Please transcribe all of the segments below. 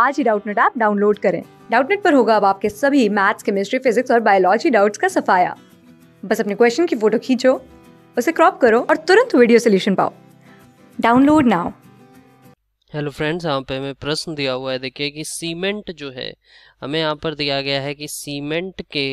आज ही Doubtnut app download करें डाउटनेट पर होगा अब आपके सभी मैथ्स केमिस्ट्री फिजिक्स और बायोलॉजी डाउट्स का सफाया बस अपने क्वेश्चन की फोटो खींचो उसे क्रॉप करो और तुरंत वीडियो सोल्यूशन पाओ डाउनलोड नाउ हेलो फ्रेंड्स यहाँ पे हमें प्रश्न दिया हुआ है देखिए कि सीमेंट जो है हमें यहाँ पर दिया गया है कि सीमेंट के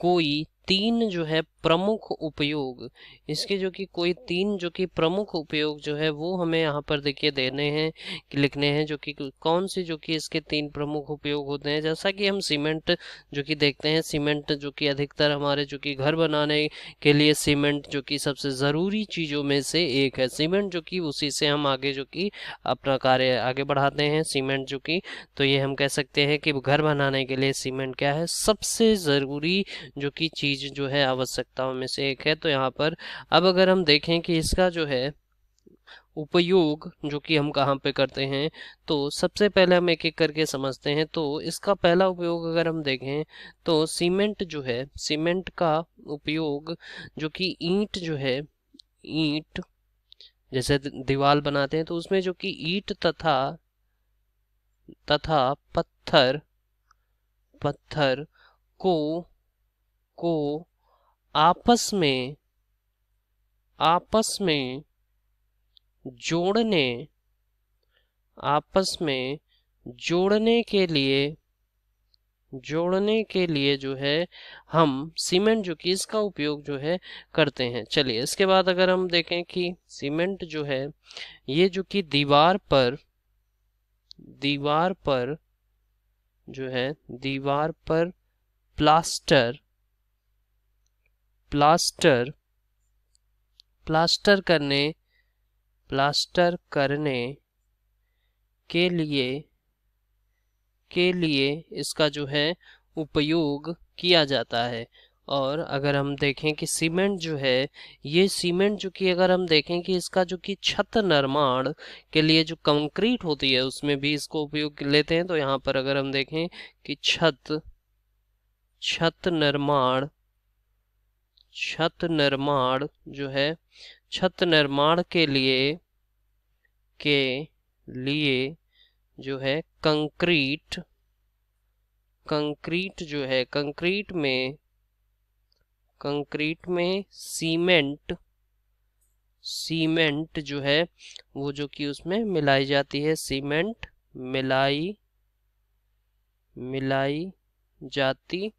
कोई तीन जो है प्रमुख उपयोग इसके जो कि कोई तीन जो कि प्रमुख उपयोग जो है वो हमें यहाँ पर देखिए देने हैं कि लिखने हैं जो कि कौन से जो कि इसके तीन प्रमुख उपयोग होते हैं जैसा कि हम सीमेंट जो कि देखते हैं सीमेंट जो कि अधिकतर हमारे जो कि घर बनाने के लिए सीमेंट जो कि सबसे ज़रूरी चीज़ों में से एक है सीमेंट जो कि उसी से हम आगे जो कि अपना कार्य आगे बढ़ाते हैं सीमेंट जो कि तो ये हम कह सकते हैं कि घर बनाने के लिए सीमेंट क्या है सबसे ज़रूरी जो कि चीज़ चीज़ जो है आवश्यकताओं में से एक है तो यहाँ पर अब अगर हम देखें कि इसका जो है उपयोग जो कि हम कहाँ पे करते हैं तो सबसे पहले हम एक एक करके समझते हैं तो इसका पहला उपयोग अगर हम देखें तो सीमेंट जो है सीमेंट का उपयोग जो कि ईंट जो है ईंट जैसे दीवार बनाते हैं तो उसमें जो कि ईंट तथा तथा पत्थर पत्थर को को आपस में आपस में जोड़ने आपस में जोड़ने के लिए जोड़ने के लिए जो है हम सीमेंट जो कि इसका उपयोग जो है करते हैं चलिए इसके बाद अगर हम देखें कि सीमेंट जो है ये जो कि दीवार पर दीवार पर जो है दीवार पर प्लास्टर प्लास्टर प्लास्टर करने प्लास्टर करने के लिए के लिए इसका जो है उपयोग किया जाता है और अगर हम देखें कि सीमेंट जो है ये सीमेंट जो कि अगर हम देखें कि इसका जो कि छत निर्माण के लिए जो कंक्रीट होती है उसमें भी इसको उपयोग लेते हैं तो यहाँ पर अगर हम देखें कि छत छत निर्माण छत निर्माण जो है छत निर्माण के लिए के लिए जो है कंक्रीट कंक्रीट जो है कंक्रीट में कंक्रीट में सीमेंट सीमेंट जो है वो जो कि उसमें मिलाई जाती है सीमेंट मिलाई मिलाई जाती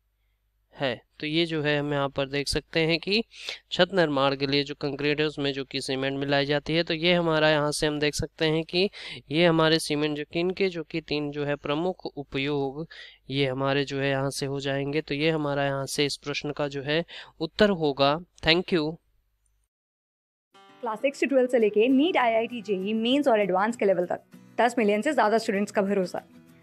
है तो ये जो है हम यहाँ पर देख सकते हैं कि छत निर्माण के लिए जो कंक्रीट है उसमें जो कि सीमेंट मिलाई जाती है तो ये हमारा यहाँ से हम देख सकते हैं कि ये हमारे सीमेंट जो कि इनके जो कि तीन जो है प्रमुख उपयोग ये हमारे जो है यहाँ से हो जाएंगे तो ये हमारा यहाँ से इस प्रश्न का जो है उत्तर होगा thank you class six twelfth से लेके NEET I I T JEE mains और एडवांस के लेवल तक दस मिलियन से ज़्यादा स्टूडेंट्स का भरोसा